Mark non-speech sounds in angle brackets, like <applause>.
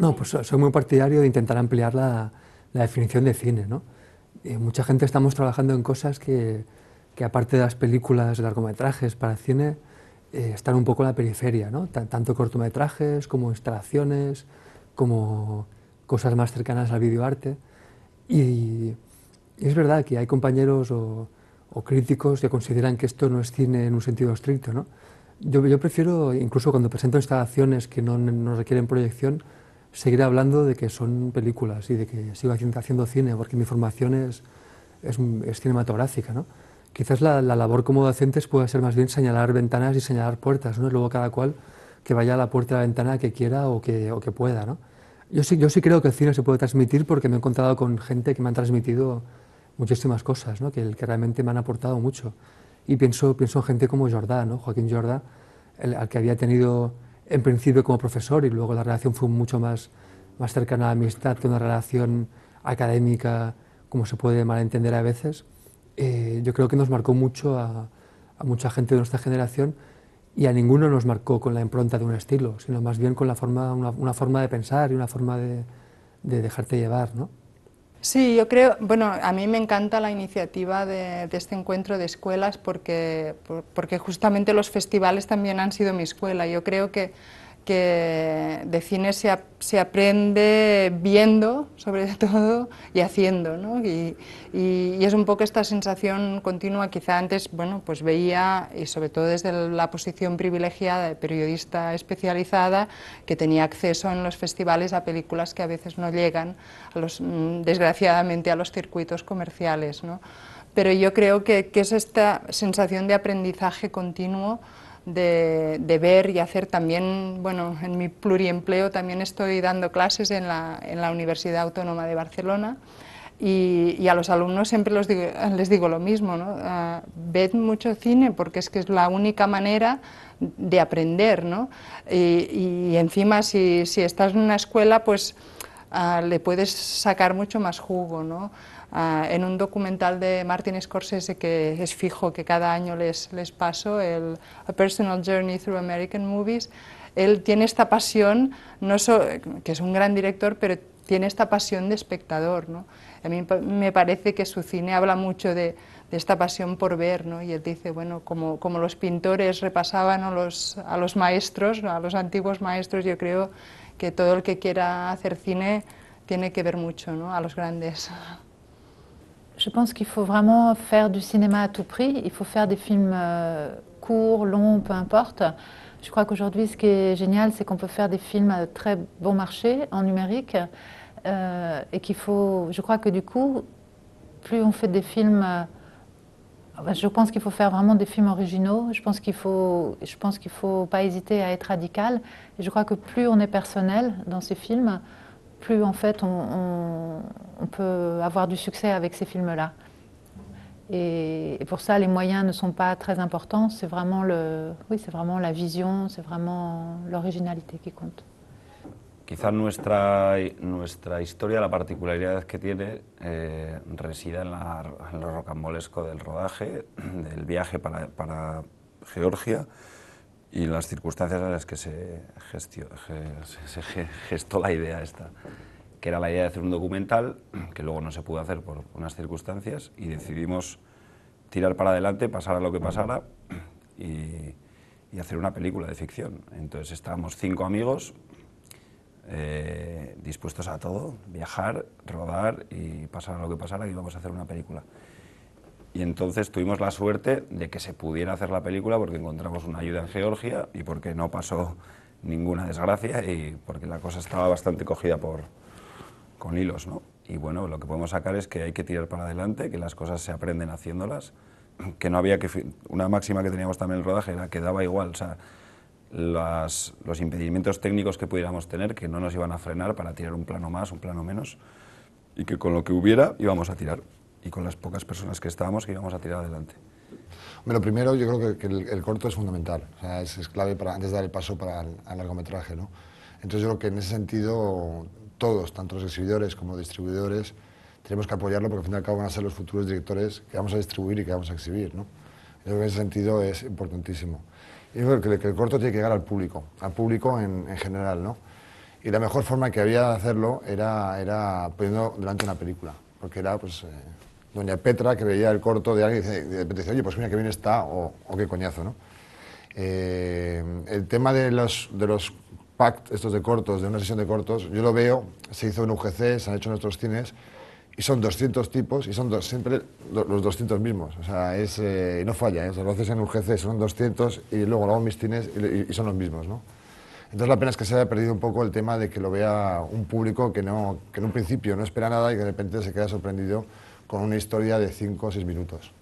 No, pues soy muy partidario de intentar ampliar la, definición de cine, ¿no? Eh, mucha gente estamos trabajando en cosas que, que aparte de las películas, de largometrajes para cine, eh, están un poco en la periferia, ¿no? tanto cortometrajes como instalaciones, como cosas más cercanas al videoarte. Y, es verdad que hay compañeros o, críticos que consideran que esto no es cine en un sentido estricto, ¿no? Yo, yo prefiero, incluso cuando presento instalaciones que no, no requieren proyección, seguiré hablando de que son películas y de que sigo haciendo cine, porque mi formación es, es, cinematográfica. ¿no? Quizás la, labor como docentes pueda ser más bien señalar ventanas y señalar puertas, ¿no? luego cada cual que vaya a la puerta de la ventana que quiera o que, que pueda. ¿no? Yo, sí, yo sí creo que el cine se puede transmitir porque me he encontrado con gente que me han transmitido muchísimas cosas, ¿no? que, realmente me han aportado mucho. Y pienso, pienso en gente como Jordá, ¿no? Joaquín Jordá, al que había tenido en principio como profesor y luego la relación fue mucho más, más cercana a la amistad que una relación académica, como se puede malentender a veces. Eh, yo creo que nos marcó mucho a, mucha gente de nuestra generación y a ninguno nos marcó con la impronta de un estilo, sino más bien con la forma, una, forma de pensar y una forma de, de dejarte llevar. ¿no? Sí, yo creo, bueno, a mí me encanta la iniciativa de, de este encuentro de escuelas porque, porque justamente los festivales también han sido mi escuela. Yo creo que que de cine se, se, aprende viendo, sobre <laughs> todo, y haciendo, ¿no? y, y, es un poco esta sensación continua, quizá antes, bueno, pues veía, y sobre todo desde la posición privilegiada de periodista especializada, que tenía acceso en los festivales a películas que a veces no llegan, mm, desgraciadamente, a los circuitos comerciales, ¿no? Pero yo creo que, que es esta sensación de aprendizaje continuo de, ver y hacer también, bueno, en mi pluriempleo también estoy dando clases en la, en la Universidad Autónoma de Barcelona. Y, a los alumnos siempre digo, les digo lo mismo, ¿no? Ah, ved mucho cine porque es que es la única manera de aprender, ¿no? Y, y encima si, si, estás en una escuela, pues Ah, le puedes sacar mucho más jugo. ¿no? Ah, en un documental de Martin Scorsese que es fijo, que cada año les, les paso, el A Personal Journey Through American Movies, él tiene esta pasión, no que es un gran director, pero tiene esta pasión de espectador. ¿no? A mí me parece que su cine habla mucho de, esta pasión por ver, ¿no? y él dice, bueno, como, como los pintores repasaban a los, a los maestros, a los antiguos maestros, yo creo que todo el que veut faire cine tiene que ver mucho ¿no? a los Je pense qu'il faut vraiment faire du cinéma à tout prix. Il faut faire des films euh, courts, longs, peu importe. Je crois qu'aujourd'hui, ce qui est génial, c'est qu'on peut faire des films à très bon marché, en numérique. Euh, et qu'il faut, je crois que du coup, plus on fait des films... Ah bah, je pense qu'il faut faire vraiment des films originaux. Je pense qu'il faut, je pense qu'il faut pas hésiter à être radical. Et je crois que plus on est personnel dans ces films, plus en fait on, peut avoir du succès avec ces films-là. Et, et, pour ça, les moyens ne sont pas très importants. C'est vraiment le, oui, c'est vraiment la vision, c'est vraiment l'originalité qui compte. Quizás nuestra, nuestra historia, la particularidad que tiene, eh, resida en, la, lo rocambolesco del rodaje, <clears throat> del viaje para, Georgia y las circunstancias en las que se, gestó la idea esta, que era la idea de hacer un documental, que luego no se pudo hacer por unas circunstancias, y decidimos tirar para adelante, pasar a lo que pasara, y hacer una película de ficción. Entonces estábamos cinco amigos eh, dispuestos a todo, viajar, rodar y pasar lo que pasara, que íbamos a hacer una película. Y entonces tuvimos la suerte de que se pudiera hacer la película porque encontramos una ayuda en Georgia y porque no pasó ninguna desgracia y porque la cosa estaba bastante cogida por, con hilos. ¿no? Y bueno, lo que podemos sacar es que hay que tirar para adelante, que las cosas se aprenden haciéndolas, que no había que... Una máxima que teníamos también en el rodaje era que daba igual, los impedimentos técnicos que pudiéramos tener, que no nos iban a frenar para tirar un plano más, un plano menos, y que con lo que hubiera íbamos a tirar, y con las pocas personas que estábamos íbamos a tirar adelante. Lo primero yo creo que, el, corto es fundamental, es, clave para, antes dar el paso para al largometraje. Entonces yo creo que en ese sentido todos, tanto los exhibidores como distribuidores, tenemos que apoyarlo porque al fin y van a ser los futuros directores que vamos a distribuir y que vamos a exhibir en ese sentido es importantísimo. Yo creo que, el corto tiene que llegar al público, al público en, general, ¿no? Y la mejor forma que había de hacerlo era, era poniendo delante una película, porque era, pues, eh, doña Petra que veía el corto de alguien y dice, oye, pues mira qué bien está, o, qué coñazo, ¿no? Eh, el tema de los, de los estos de cortos, de una sesión de cortos, yo lo veo, se hizo en UGC, se han hecho en nuestros cines, y son 200 tipos y son siempre los 200 mismos. O sea, es, eh, no falla, ¿eh? lo haces en urgece son 200 y luego lo hago mis tines y, son los mismos, ¿no? Entonces la pena es que se haya perdido un poco el tema de que lo vea un público que, no, que en un principio no espera nada y que de repente se queda sorprendido con una historia de 5 o 6 minutos.